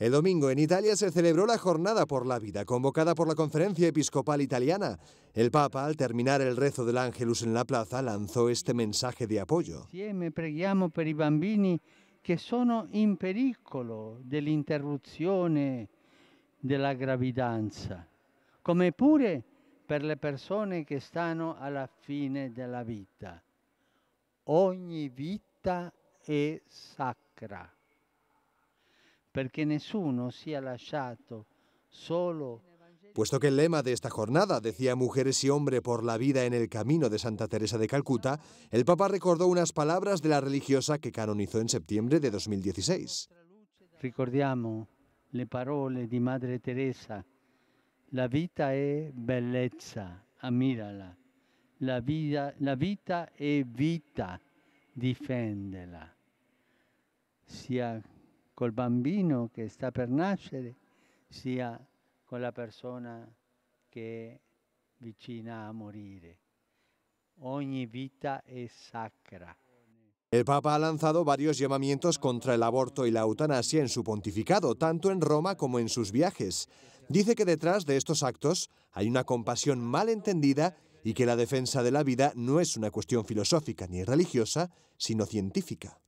El domingo en Italia se celebró la Jornada por la Vida, convocada por la Conferencia Episcopal Italiana. El Papa, al terminar el rezo del Ángelus en la plaza, lanzó este mensaje de apoyo. Siempre preghiamo per i bambini che sono in pericolo dell'interruzione della gravidanza, come pure per le persone che stanno alla fine della vita. Ogni vita è sacra nessuno sia lasciato solo. Puesto que el lema de esta jornada decía Mujeres y Hombre por la vida en el camino de Santa Teresa de Calcuta, el Papa recordó unas palabras de la religiosa que canonizó en septiembre de 2016. Ricordiamo le parole de Madre Teresa. La vita è bellezza, ammirala. La, vida, la vita è vita, difendela col bambino che sta per nascere, con la persona che vicina a morire. Ogni vita sacra. El Papa ha lanzado varios llamamientos contra el aborto y la eutanasia en su pontificado, tanto en Roma como en sus viajes. Dice que detrás de estos actos hay una compasión mal entendida y que la defensa de la vida no es una cuestión filosófica ni religiosa, sino científica.